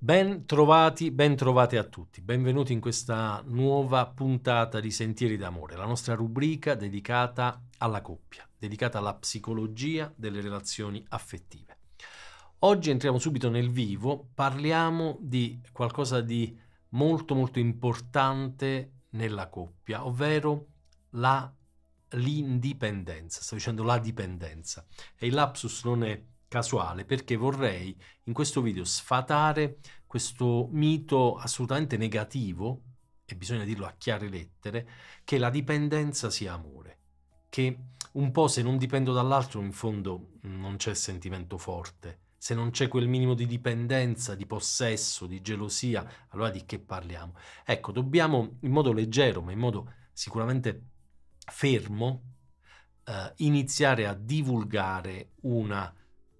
Ben trovati, ben trovate a tutti, benvenuti in questa nuova puntata di Sentieri d'Amore, la nostra rubrica dedicata alla coppia, dedicata alla psicologia delle relazioni affettive. Oggi entriamo subito nel vivo, parliamo di qualcosa di molto molto importante nella coppia, ovvero la, l'indipendenza, sto dicendo la dipendenza e il lapsus non è casuale perché vorrei in questo video sfatare questo mito assolutamente negativo, e bisogna dirlo a chiare lettere, che la dipendenza sia amore, che un po' se non dipendo dall'altro in fondo non c'è sentimento forte, se non c'è quel minimo di dipendenza, di possesso, di gelosia, allora di che parliamo? Ecco, dobbiamo in modo leggero, ma in modo sicuramente fermo, eh, iniziare a divulgare una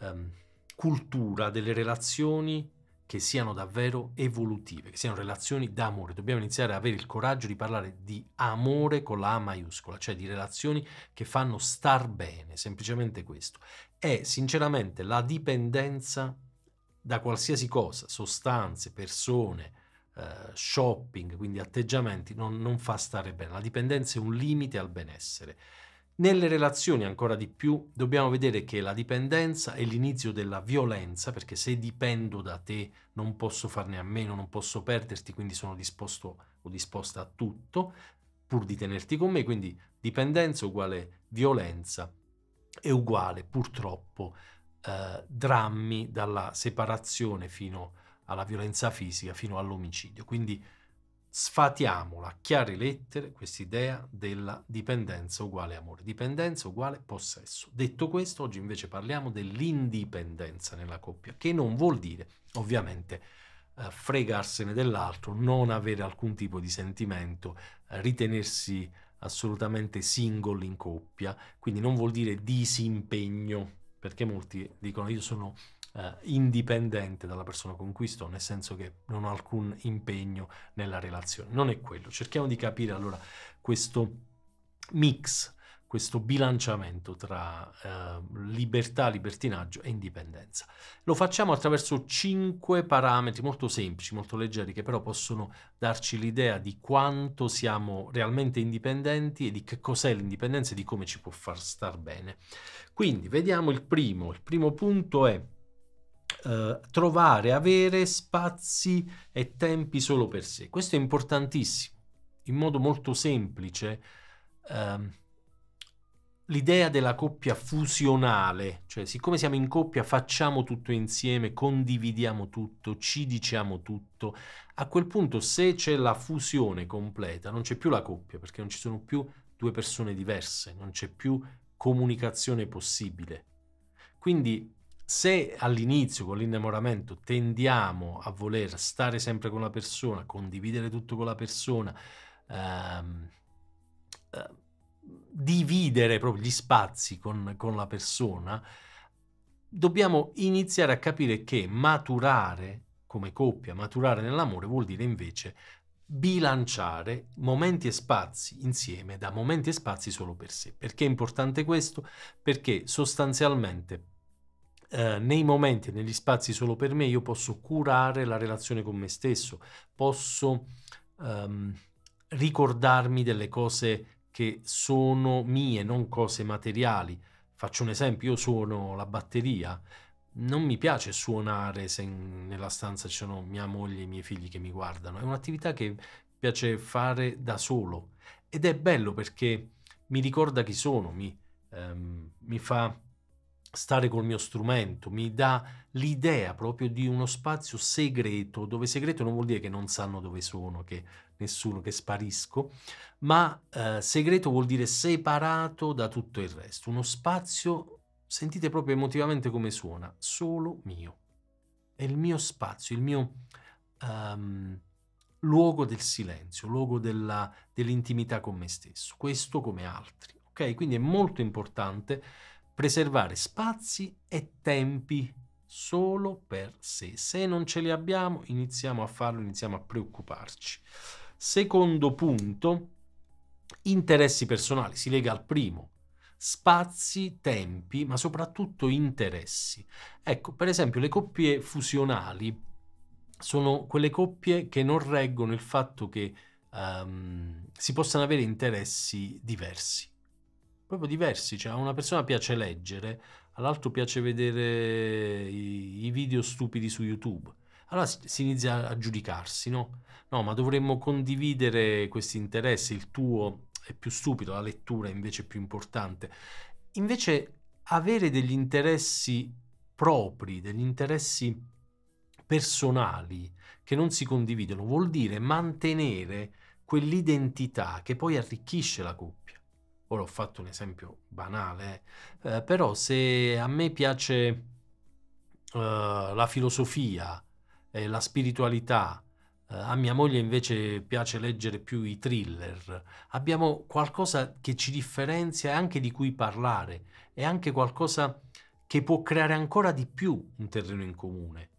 um, cultura delle relazioni che siano davvero evolutive, che siano relazioni d'amore. Dobbiamo iniziare ad avere il coraggio di parlare di amore con la A maiuscola, cioè di relazioni che fanno star bene, semplicemente questo. È sinceramente la dipendenza da qualsiasi cosa, sostanze, persone, eh, shopping, quindi atteggiamenti, non, non fa stare bene. La dipendenza è un limite al benessere. Nelle relazioni ancora di più dobbiamo vedere che la dipendenza è l'inizio della violenza, perché se dipendo da te non posso farne a meno, non posso perderti, quindi sono disposto o disposta a tutto pur di tenerti con me, quindi dipendenza uguale violenza è uguale purtroppo eh, drammi dalla separazione fino alla violenza fisica, fino all'omicidio. Quindi sfatiamola a chiare lettere quest'idea della dipendenza uguale amore, dipendenza uguale possesso. Detto questo, oggi invece parliamo dell'indipendenza nella coppia, che non vuol dire ovviamente eh, fregarsene dell'altro, non avere alcun tipo di sentimento, eh, ritenersi assolutamente single in coppia, quindi non vuol dire disimpegno, perché molti dicono io sono eh, indipendente dalla persona con cui sto, nel senso che non ho alcun impegno nella relazione. Non è quello. Cerchiamo di capire allora questo mix questo bilanciamento tra eh, libertà, libertinaggio e indipendenza. Lo facciamo attraverso cinque parametri molto semplici, molto leggeri, che però possono darci l'idea di quanto siamo realmente indipendenti e di che cos'è l'indipendenza e di come ci può far star bene. Quindi vediamo il primo. Il primo punto è eh, trovare, avere spazi e tempi solo per sé. Questo è importantissimo. In modo molto semplice, ehm, l'idea della coppia fusionale, cioè siccome siamo in coppia facciamo tutto insieme, condividiamo tutto, ci diciamo tutto, a quel punto se c'è la fusione completa non c'è più la coppia perché non ci sono più due persone diverse, non c'è più comunicazione possibile. Quindi se all'inizio con l'innamoramento tendiamo a voler stare sempre con la persona, condividere tutto con la persona, ehm, eh, dividere proprio gli spazi con, con la persona, dobbiamo iniziare a capire che maturare come coppia, maturare nell'amore vuol dire invece bilanciare momenti e spazi insieme da momenti e spazi solo per sé. Perché è importante questo? Perché sostanzialmente eh, nei momenti negli spazi solo per me io posso curare la relazione con me stesso, posso ehm, ricordarmi delle cose che sono mie, non cose materiali. Faccio un esempio, io suono la batteria, non mi piace suonare se nella stanza ci sono mia moglie e i miei figli che mi guardano, è un'attività che piace fare da solo ed è bello perché mi ricorda chi sono, mi, ehm, mi fa stare col mio strumento, mi dà l'idea proprio di uno spazio segreto, dove segreto non vuol dire che non sanno dove sono, che nessuno, che sparisco, ma eh, segreto vuol dire separato da tutto il resto, uno spazio, sentite proprio emotivamente come suona, solo mio. È il mio spazio, il mio um, luogo del silenzio, luogo della, dell'intimità con me stesso, questo come altri. Ok? Quindi è molto importante preservare spazi e tempi solo per sé. Se non ce li abbiamo, iniziamo a farlo, iniziamo a preoccuparci. Secondo punto, interessi personali, si lega al primo. Spazi, tempi, ma soprattutto interessi. Ecco, per esempio, le coppie fusionali sono quelle coppie che non reggono il fatto che um, si possano avere interessi diversi proprio diversi, cioè a una persona piace leggere, all'altro piace vedere i, i video stupidi su YouTube. Allora si, si inizia a giudicarsi, no? No, ma dovremmo condividere questi interessi, il tuo è più stupido, la lettura invece è più importante. Invece avere degli interessi propri, degli interessi personali che non si condividono vuol dire mantenere quell'identità che poi arricchisce la coppia ora ho fatto un esempio banale, eh, però se a me piace eh, la filosofia e la spiritualità, eh, a mia moglie invece piace leggere più i thriller, abbiamo qualcosa che ci differenzia e anche di cui parlare, e anche qualcosa che può creare ancora di più un terreno in comune.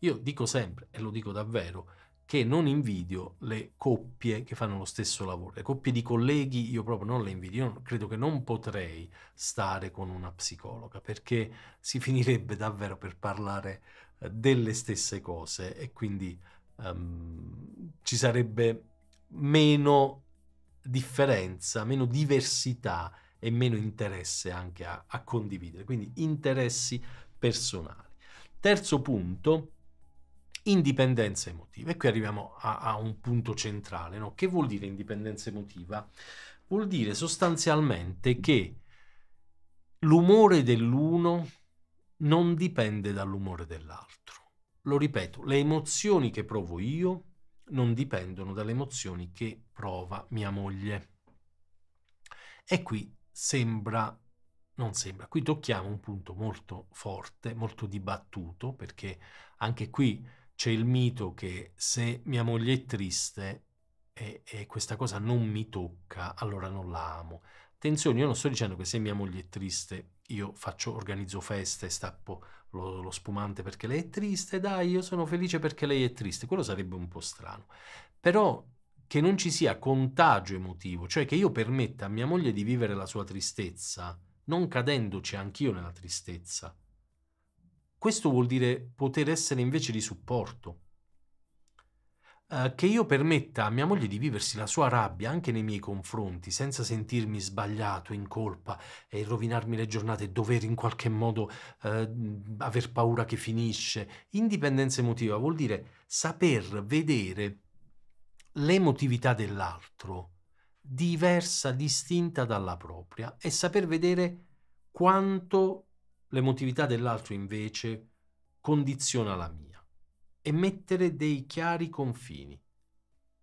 Io dico sempre, e lo dico davvero, che non invidio le coppie che fanno lo stesso lavoro. Le coppie di colleghi io proprio non le invidio, io credo che non potrei stare con una psicologa perché si finirebbe davvero per parlare eh, delle stesse cose e quindi um, ci sarebbe meno differenza, meno diversità e meno interesse anche a, a condividere, quindi interessi personali. Terzo punto, indipendenza emotiva. E qui arriviamo a, a un punto centrale. No? Che vuol dire indipendenza emotiva? Vuol dire sostanzialmente che l'umore dell'uno non dipende dall'umore dell'altro. Lo ripeto, le emozioni che provo io non dipendono dalle emozioni che prova mia moglie. E qui sembra, non sembra, qui tocchiamo un punto molto forte, molto dibattuto, perché anche qui c'è il mito che se mia moglie è triste e, e, questa cosa non mi tocca, allora non la amo. Attenzione, io non sto dicendo che se mia moglie è triste io faccio, organizzo feste, stappo lo, lo spumante perché lei è triste, dai, io sono felice perché lei è triste, quello sarebbe un po' strano. Però che non ci sia contagio emotivo, cioè che io permetta a mia moglie di vivere la sua tristezza, non cadendoci anch'io nella tristezza. Questo vuol dire poter essere invece di supporto. Eh, che io permetta a mia moglie di viversi la sua rabbia anche nei miei confronti, senza sentirmi sbagliato, in colpa e rovinarmi le giornate dover in qualche modo uh, aver paura che finisce. Indipendenza emotiva vuol dire saper vedere l'emotività dell'altro diversa, distinta dalla propria e saper vedere quanto L'emotività dell'altro invece condiziona la mia. E mettere dei chiari confini.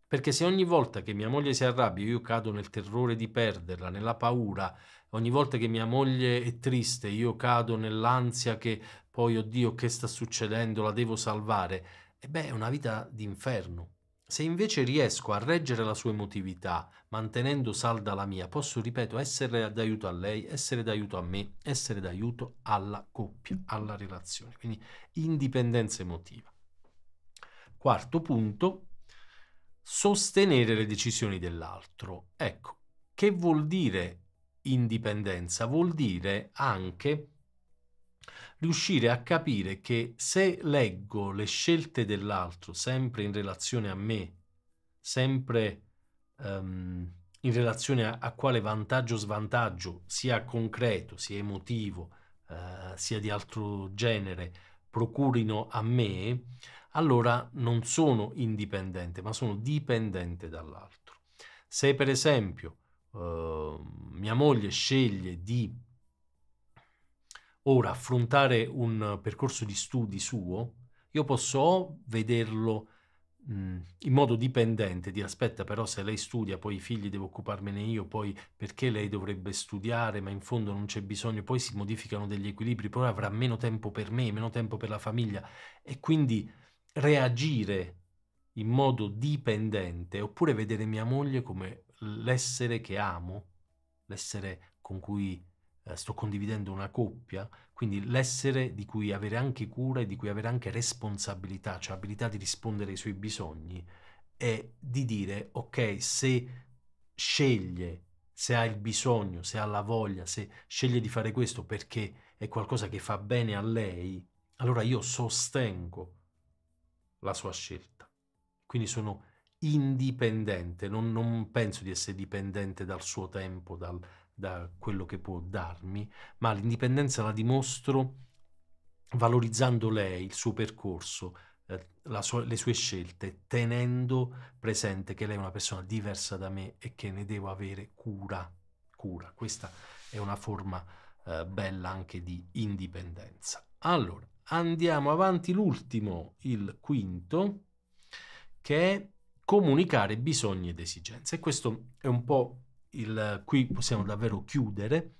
Perché se ogni volta che mia moglie si arrabbia io cado nel terrore di perderla, nella paura, ogni volta che mia moglie è triste io cado nell'ansia che poi, oddio, che sta succedendo, la devo salvare, e beh, è una vita d'inferno. Se invece riesco a reggere la sua emotività, mantenendo salda la mia, posso, ripeto, essere d'aiuto a lei, essere d'aiuto a me, essere d'aiuto alla coppia, alla relazione. Quindi indipendenza emotiva. Quarto punto, sostenere le decisioni dell'altro. Ecco, che vuol dire indipendenza? Vuol dire anche riuscire a capire che se leggo le scelte dell'altro sempre in relazione a me, sempre um, in relazione a, a quale vantaggio o svantaggio, sia concreto, sia emotivo, uh, sia di altro genere, procurino a me, allora non sono indipendente, ma sono dipendente dall'altro. Se per esempio uh, mia moglie sceglie di ora affrontare un percorso di studi suo, io posso vederlo mh, mm, in modo dipendente, di aspetta però se lei studia, poi i figli devo occuparmene io, poi perché lei dovrebbe studiare, ma in fondo non c'è bisogno, poi si modificano degli equilibri, poi avrà meno tempo per me, meno tempo per la famiglia e quindi reagire in modo dipendente, oppure vedere mia moglie come l'essere che amo, l'essere con cui eh, sto condividendo una coppia, quindi l'essere di cui avere anche cura e di cui avere anche responsabilità, cioè abilità di rispondere ai suoi bisogni e di dire ok, se sceglie, se ha il bisogno, se ha la voglia, se sceglie di fare questo perché è qualcosa che fa bene a lei, allora io sostengo la sua scelta. Quindi sono indipendente, non, non penso di essere dipendente dal suo tempo, dal, da quello che può darmi, ma l'indipendenza la dimostro valorizzando lei, il suo percorso, eh, sua, le sue scelte, tenendo presente che lei è una persona diversa da me e che ne devo avere cura. cura. Questa è una forma eh, bella anche di indipendenza. Allora, andiamo avanti l'ultimo, il quinto, che è comunicare bisogni ed esigenze. E questo è un po' il, qui possiamo davvero chiudere,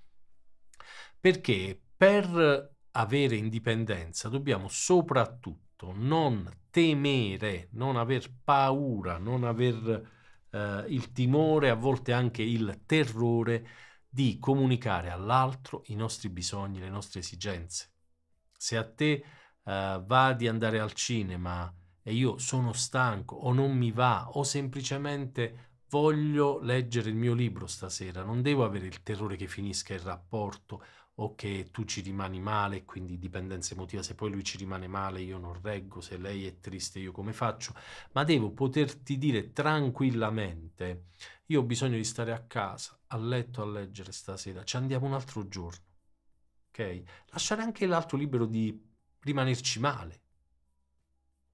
perché per avere indipendenza dobbiamo soprattutto non temere, non aver paura, non aver eh, il timore, a volte anche il terrore di comunicare all'altro i nostri bisogni, le nostre esigenze. Se a te eh, va di andare al cinema e io sono stanco o non mi va o semplicemente voglio leggere il mio libro stasera, non devo avere il terrore che finisca il rapporto o che tu ci rimani male, quindi dipendenza emotiva, se poi lui ci rimane male io non reggo, se lei è triste io come faccio, ma devo poterti dire tranquillamente, io ho bisogno di stare a casa, a letto a leggere stasera, ci andiamo un altro giorno, ok? Lasciare anche l'altro libero di rimanerci male,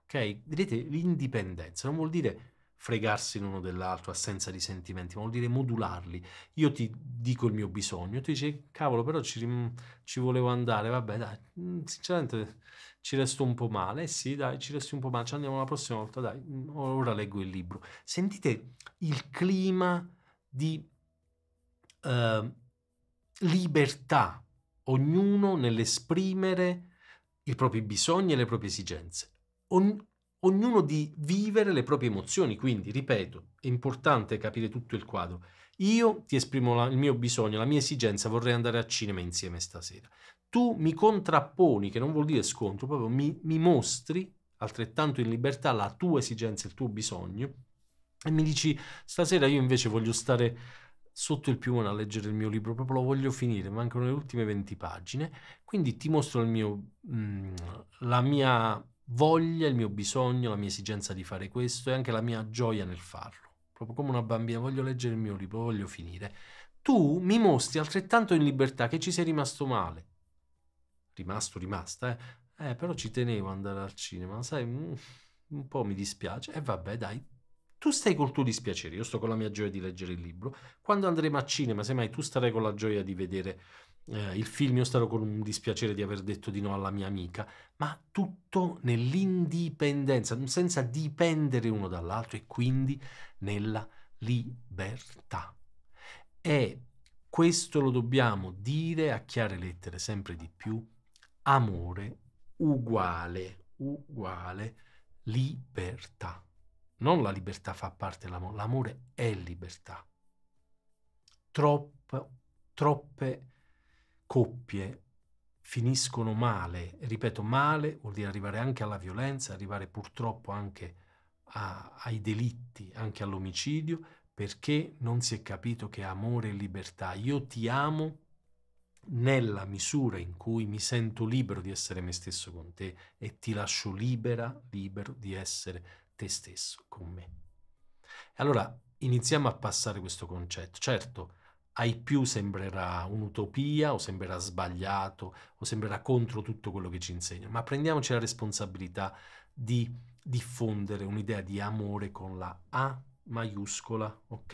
ok? Vedete, l'indipendenza non vuol dire fregarsi l'uno dell'altro, assenza di sentimenti, ma vuol dire modularli. Io ti dico il mio bisogno, tu dici, cavolo, però ci, ci volevo andare, vabbè, dai, mm, sinceramente ci resto un po' male, sì, dai, ci resti un po' male, ci andiamo la prossima volta, dai, mm, ora leggo il libro. Sentite il clima di eh, libertà, ognuno nell'esprimere i propri bisogni e le proprie esigenze ognuno di vivere le proprie emozioni. Quindi, ripeto, è importante capire tutto il quadro. Io ti esprimo la, il mio bisogno, la mia esigenza, vorrei andare al cinema insieme stasera. Tu mi contrapponi, che non vuol dire scontro, proprio mi, mi mostri altrettanto in libertà la tua esigenza, il tuo bisogno, e mi dici stasera io invece voglio stare sotto il piumone a leggere il mio libro, proprio lo voglio finire, mancano le ultime 20 pagine, quindi ti mostro mio, mh, mm, la mia voglia, il mio bisogno, la mia esigenza di fare questo e anche la mia gioia nel farlo. Proprio come una bambina, voglio leggere il mio libro, voglio finire. Tu mi mostri altrettanto in libertà che ci sei rimasto male. Rimasto, rimasta, eh. eh però ci tenevo ad andare al cinema, sai, mm, un po' mi dispiace. E eh, vabbè, dai, tu stai col tuo dispiacere, io sto con la mia gioia di leggere il libro. Quando andremo a cinema, semmai tu starai con la gioia di vedere eh, il film Io starò con un dispiacere di aver detto di no alla mia amica, ma tutto nell'indipendenza, senza dipendere uno dall'altro e quindi nella libertà. E questo lo dobbiamo dire a chiare lettere sempre di più, amore uguale, uguale libertà. Non la libertà fa parte dell'amore, l'amore è libertà. Troppe, troppe coppie finiscono male, ripeto male vuol dire arrivare anche alla violenza, arrivare purtroppo anche a, ai delitti, anche all'omicidio, perché non si è capito che amore e libertà. Io ti amo nella misura in cui mi sento libero di essere me stesso con te e ti lascio libera, libero di essere te stesso con me. Allora iniziamo a passare questo concetto. Certo, ai più sembrerà un'utopia o sembrerà sbagliato o sembrerà contro tutto quello che ci insegna, ma prendiamoci la responsabilità di diffondere un'idea di amore con la A maiuscola, ok?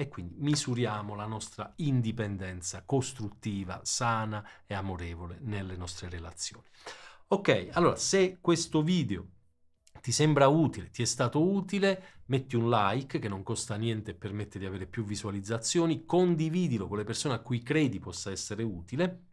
E quindi misuriamo la nostra indipendenza costruttiva, sana e amorevole nelle nostre relazioni. Ok, allora se questo video ti sembra utile, ti è stato utile, metti un like che non costa niente e permette di avere più visualizzazioni, condividilo con le persone a cui credi possa essere utile,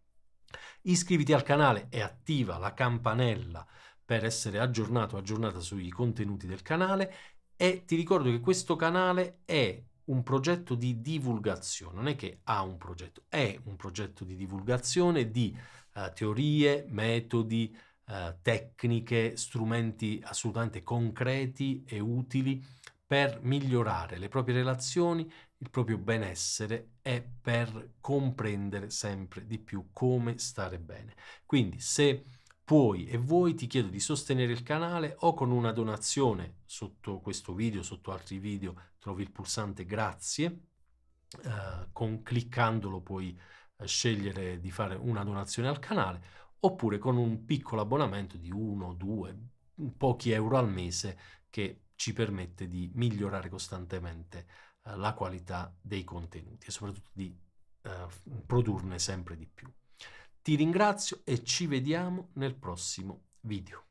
iscriviti al canale e attiva la campanella per essere aggiornato aggiornata sui contenuti del canale e ti ricordo che questo canale è un progetto di divulgazione, non è che ha un progetto, è un progetto di divulgazione di uh, teorie, metodi, eh, tecniche, strumenti assolutamente concreti e utili per migliorare le proprie relazioni, il proprio benessere e per comprendere sempre di più come stare bene. Quindi se puoi e vuoi ti chiedo di sostenere il canale o con una donazione sotto questo video, sotto altri video trovi il pulsante grazie, eh, con, cliccandolo puoi eh, scegliere di fare una donazione al canale oppure con un piccolo abbonamento di 1, 2, pochi euro al mese che ci permette di migliorare costantemente eh, la qualità dei contenuti e soprattutto di eh, produrne sempre di più. Ti ringrazio e ci vediamo nel prossimo video.